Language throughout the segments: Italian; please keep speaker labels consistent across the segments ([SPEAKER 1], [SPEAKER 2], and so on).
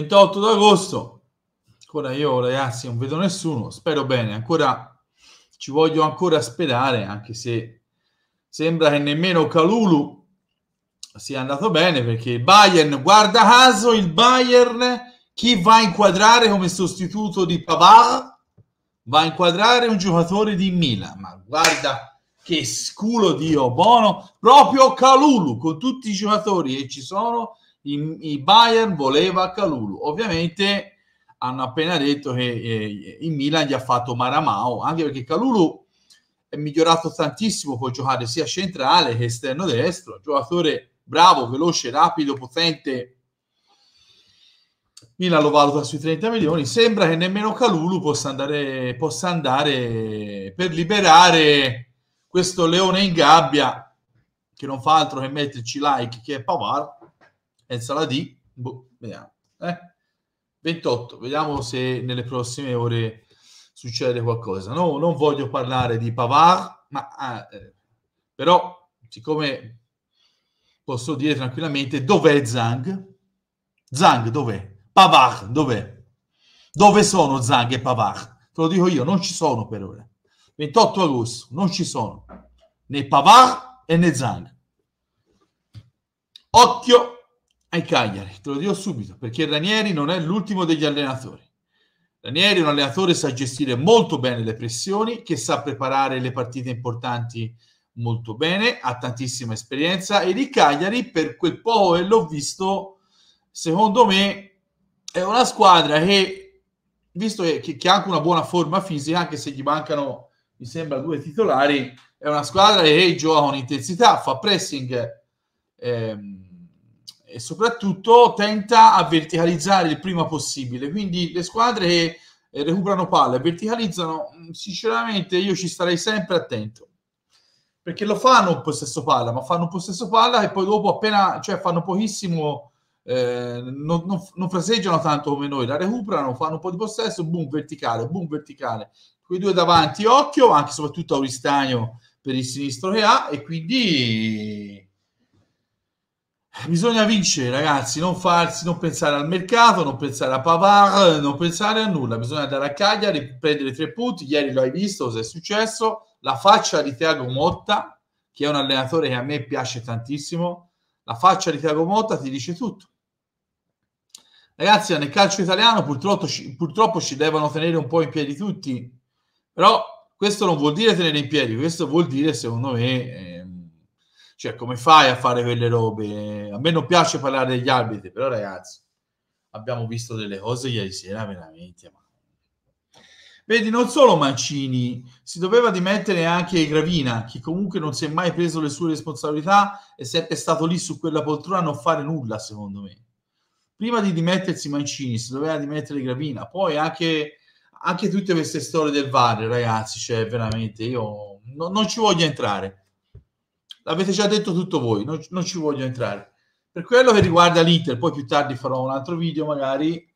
[SPEAKER 1] 28 d'agosto. Ancora io, ragazzi, non vedo nessuno. Spero bene. Ancora ci voglio ancora sperare, anche se sembra che nemmeno Calulu sia andato bene perché il Bayern, guarda caso, il Bayern chi va a inquadrare come sostituto di Pavard va a inquadrare un giocatore di Milan. Ma guarda che sculo Dio buono, proprio Calulu con tutti i giocatori e ci sono i, i Bayern voleva Calulu. Ovviamente hanno appena detto che eh, il Milan gli ha fatto Maramao, anche perché Calulu è migliorato tantissimo, può giocare sia centrale che esterno destro, giocatore bravo, veloce, rapido, potente. Milan lo valuta sui 30 milioni, sembra che nemmeno Calulu possa andare, possa andare per liberare questo leone in gabbia che non fa altro che metterci like che è Pavar e sala D? Boh, vediamo. Eh? 28, vediamo se nelle prossime ore succede qualcosa. No, non voglio parlare di Pavard, ma ah, eh, però siccome posso dire tranquillamente dov'è Zang? Zang dov'è? Pavard dov'è? Dove sono Zang e Pavard? Te lo dico io, non ci sono per ora. 28 agosto, non ci sono né Pavard e né Zang. Occhio ai Cagliari, te lo dico subito, perché Ranieri non è l'ultimo degli allenatori. Ranieri è un allenatore che sa gestire molto bene le pressioni, che sa preparare le partite importanti molto bene, ha tantissima esperienza e di Cagliari, per quel po' e l'ho visto, secondo me è una squadra che, visto che, che ha anche una buona forma fisica, anche se gli mancano, mi sembra, due titolari, è una squadra che gioca con intensità, fa pressing. Ehm, e soprattutto tenta a verticalizzare il prima possibile. Quindi le squadre che eh, recuperano palle, verticalizzano, mm, sinceramente io ci starei sempre attento. Perché lo fanno un possesso palla, ma fanno un possesso palla e poi dopo appena, cioè fanno pochissimo, eh, non, non, non, fraseggiano tanto come noi, la recuperano, fanno un po' di possesso, boom, verticale, boom, verticale. Quei due davanti, occhio, anche soprattutto Auristagno per il sinistro che ha, e quindi bisogna vincere, ragazzi, non farsi, non pensare al mercato, non pensare a Pavard, non pensare a nulla, bisogna andare a Cagliari, prendere tre punti, ieri lo hai visto cosa è successo, la faccia di Tiago Motta, che è un allenatore che a me piace tantissimo, la faccia di Tiago Motta ti dice tutto. Ragazzi, nel calcio italiano purtroppo ci, purtroppo ci devono tenere un po' in piedi tutti, però questo non vuol dire tenere in piedi, questo vuol dire, secondo me, eh, cioè, come fai a fare quelle robe? A me non piace parlare degli arbitri, però ragazzi, abbiamo visto delle cose ieri sera veramente. Vedi, non solo Mancini, si doveva dimettere anche Gravina, che comunque non si è mai preso le sue responsabilità e sempre stato lì su quella poltrona a non fare nulla, secondo me. Prima di dimettersi Mancini, si doveva dimettere Gravina, poi anche, anche tutte queste storie del VAR, ragazzi, cioè veramente io no, non ci voglio entrare. L'avete già detto tutto voi, non, non ci voglio entrare. Per quello che riguarda l'Inter, poi più tardi farò un altro video magari,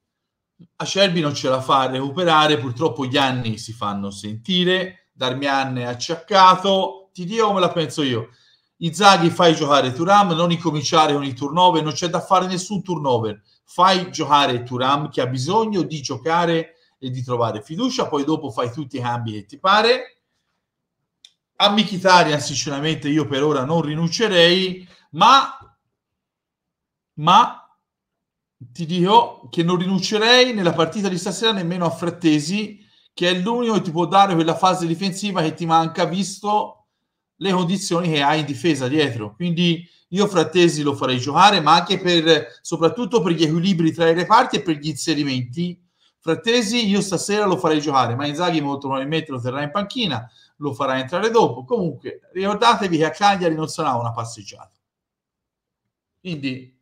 [SPEAKER 1] Acerbi non ce la fa a recuperare, purtroppo gli anni si fanno sentire, Darmian è acciaccato, ti dico come la penso io. Izaghi fai giocare Turam, non incominciare con il turnover, non c'è da fare nessun turnover, fai giocare Turam che ha bisogno di giocare e di trovare fiducia, poi dopo fai tutti i cambi che ti pare, a Mkhitaryan eh, sinceramente io per ora non rinuncerei, ma, ma ti dico che non rinuncerei nella partita di stasera nemmeno a Frattesi, che è l'unico che ti può dare quella fase difensiva che ti manca, visto le condizioni che hai in difesa dietro. Quindi io Frattesi lo farei giocare, ma anche per, soprattutto per gli equilibri tra i reparti e per gli inserimenti. Frattesi io stasera lo farei giocare, ma Inzaghi molto probabilmente lo terrà in panchina lo farà entrare dopo. Comunque, ricordatevi che a Cagliari non sarà una passeggiata. Quindi,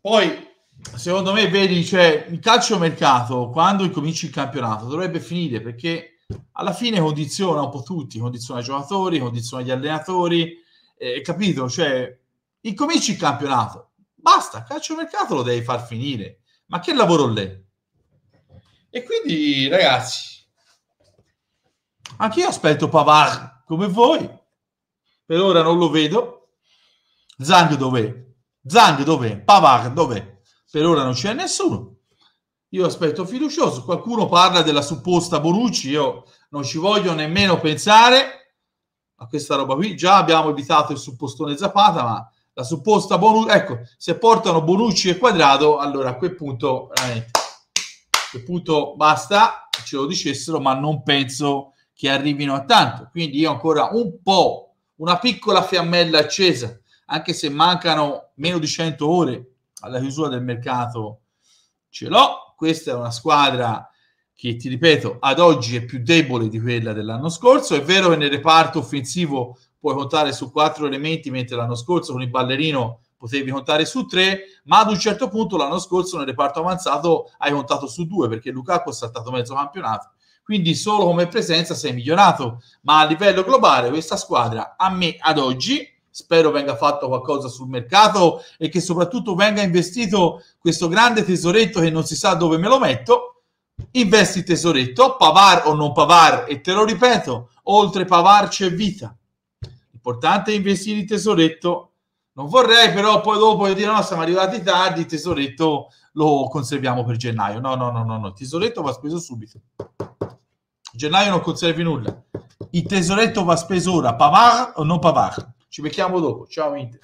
[SPEAKER 1] poi, secondo me, vedi, cioè, il calcio mercato, quando incominci il campionato, dovrebbe finire perché alla fine condiziona un po' tutti, condiziona i giocatori, condiziona gli allenatori, eh, capito? Cioè, incominci il campionato, basta, calcio mercato lo devi far finire. Ma che lavoro lei? E quindi, ragazzi, Anch'io aspetto Pavar come voi. Per ora non lo vedo. Zang dov'è? Zang dov'è? Pavar dov'è? Per ora non c'è nessuno. Io aspetto fiducioso. Qualcuno parla della supposta Bonucci, io non ci voglio nemmeno pensare a questa roba qui. Già abbiamo evitato il suppostone Zapata, ma la supposta Bonucci, ecco, se portano Bonucci e Quadrado, allora a quel punto veramente a quel punto basta, ce lo dicessero, ma non penso che arrivino a tanto. Quindi io ancora un po', una piccola fiammella accesa, anche se mancano meno di 100 ore alla chiusura del mercato, ce l'ho. Questa è una squadra che, ti ripeto, ad oggi è più debole di quella dell'anno scorso. È vero che nel reparto offensivo puoi contare su quattro elementi, mentre l'anno scorso con il ballerino potevi contare su tre, ma ad un certo punto l'anno scorso nel reparto avanzato hai contato su due, perché Lukaku ha saltato mezzo campionato quindi solo come presenza sei migliorato, ma a livello globale questa squadra a me ad oggi spero venga fatto qualcosa sul mercato e che soprattutto venga investito questo grande tesoretto che non si sa dove me lo metto. Investi tesoretto, Pavar o non Pavar, e te lo ripeto, oltre Pavar c'è vita. L'importante è investire in tesoretto. Non vorrei però poi dopo dire no, siamo arrivati tardi, tesoretto lo conserviamo per gennaio. No, no, no, no, no, tesoretto va speso subito. Gennaio non conservi nulla. Il tesoretto va speso ora. Pavar o non Pavar? Ci becchiamo dopo. Ciao Inter.